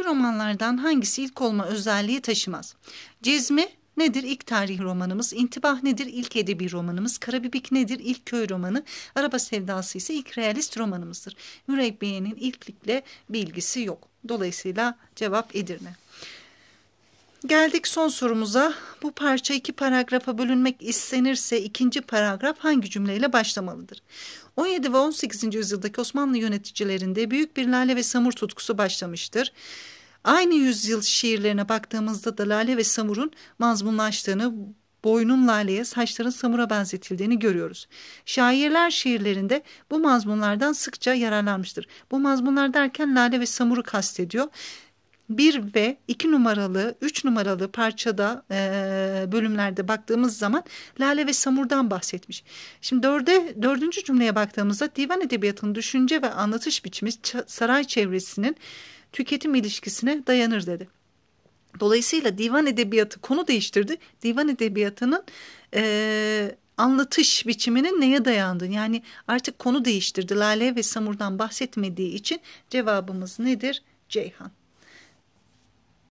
romanlardan hangisi ilk olma özelliği taşımaz? Cezmi nedir ilk tarih romanımız, İntibah nedir ilk edebi romanımız, Karabibik nedir ilk köy romanı, Araba Sevdası ise ilk realist romanımızdır. Mürebbiye'nin ilklikle bilgisi yok. Dolayısıyla cevap Edirne. Geldik son sorumuza. Bu parça iki paragrafa bölünmek istenirse ikinci paragraf hangi cümleyle başlamalıdır? 17 ve 18. yüzyıldaki Osmanlı yöneticilerinde büyük bir lale ve samur tutkusu başlamıştır. Aynı yüzyıl şiirlerine baktığımızda da lale ve samurun mazmunlaştığını, boynun laleye, saçların samura benzetildiğini görüyoruz. Şairler şiirlerinde bu mazmunlardan sıkça yararlanmıştır. Bu mazmunlar derken lale ve samuru kastediyor. 1 ve 2 numaralı 3 numaralı parçada e, bölümlerde baktığımız zaman Lale ve Samur'dan bahsetmiş. Şimdi 4'e 4. cümleye baktığımızda divan edebiyatının düşünce ve anlatış biçimi saray çevresinin tüketim ilişkisine dayanır dedi. Dolayısıyla divan edebiyatı konu değiştirdi. Divan edebiyatının e, anlatış biçiminin neye dayandığını yani artık konu değiştirdi. Lale ve Samur'dan bahsetmediği için cevabımız nedir? Ceyhan.